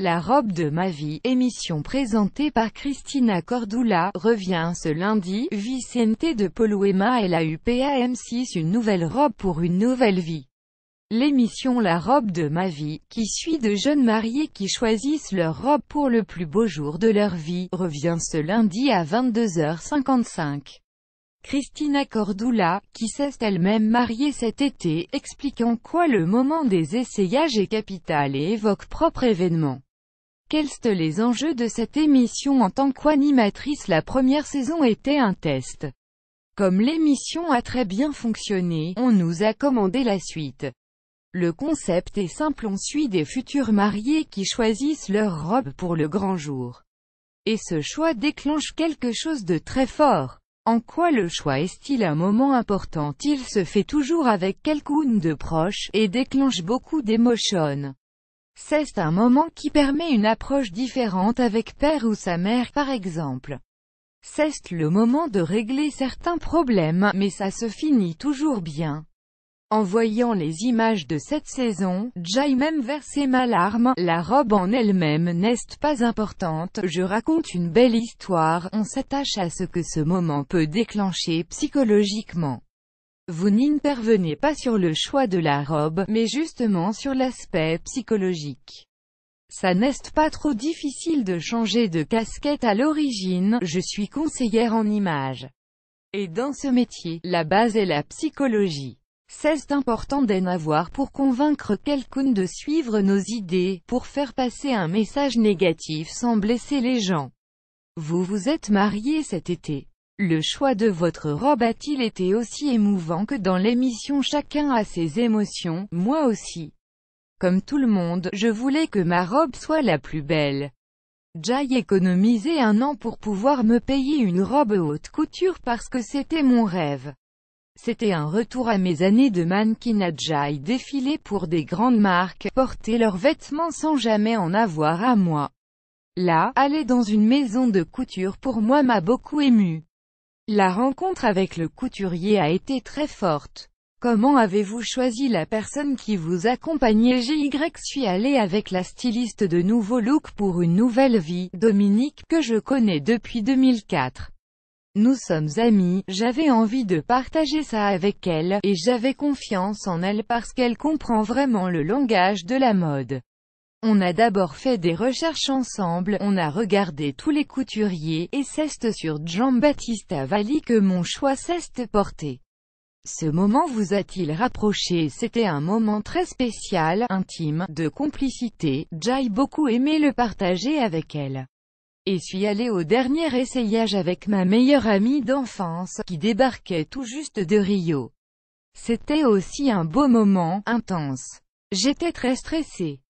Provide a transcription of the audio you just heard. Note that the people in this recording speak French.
La robe de ma vie, émission présentée par Christina Cordula, revient ce lundi, Vicente de Poluema et la UPAM6 une nouvelle robe pour une nouvelle vie. L'émission La robe de ma vie, qui suit de jeunes mariés qui choisissent leur robe pour le plus beau jour de leur vie, revient ce lundi à 22h55. Christina Cordula, qui s'est elle-même mariée cet été, explique en quoi le moment des essayages est capital et évoque propre événement. Quels sont les enjeux de cette émission en tant qu'animatrice La première saison était un test. Comme l'émission a très bien fonctionné, on nous a commandé la suite. Le concept est simple on suit des futurs mariés qui choisissent leur robe pour le grand jour. Et ce choix déclenche quelque chose de très fort. En quoi le choix est-il un moment important Il se fait toujours avec quelqu'un de proche, et déclenche beaucoup d'émotions. C'est un moment qui permet une approche différente avec père ou sa mère, par exemple. C'est le moment de régler certains problèmes, mais ça se finit toujours bien. En voyant les images de cette saison, Jai même versé ma larme, la robe en elle-même n'est pas importante, je raconte une belle histoire, on s'attache à ce que ce moment peut déclencher psychologiquement. Vous n'intervenez pas sur le choix de la robe, mais justement sur l'aspect psychologique. Ça n'est pas trop difficile de changer de casquette à l'origine, je suis conseillère en images. Et dans ce métier, la base est la psychologie. C'est important d'en avoir pour convaincre quelqu'un de suivre nos idées, pour faire passer un message négatif sans blesser les gens. Vous vous êtes marié cet été. Le choix de votre robe a-t-il été aussi émouvant que dans l'émission Chacun a ses émotions, moi aussi. Comme tout le monde, je voulais que ma robe soit la plus belle. Jai économisé un an pour pouvoir me payer une robe haute couture parce que c'était mon rêve. C'était un retour à mes années de mannequinat. Jai défiler pour des grandes marques, porter leurs vêtements sans jamais en avoir à moi. Là, aller dans une maison de couture pour moi m'a beaucoup ému. La rencontre avec le couturier a été très forte. Comment avez-vous choisi la personne qui vous accompagnait JY suis allée avec la styliste de Nouveau Look pour une nouvelle vie, Dominique, que je connais depuis 2004. Nous sommes amis, j'avais envie de partager ça avec elle, et j'avais confiance en elle parce qu'elle comprend vraiment le langage de la mode. On a d'abord fait des recherches ensemble, on a regardé tous les couturiers, et c'est sur Jean-Baptiste Avali que mon choix s'est porté. Ce moment vous a-t-il rapproché C'était un moment très spécial, intime, de complicité, j'ai beaucoup aimé le partager avec elle. Et suis allée au dernier essayage avec ma meilleure amie d'enfance, qui débarquait tout juste de Rio. C'était aussi un beau moment, intense. J'étais très stressée.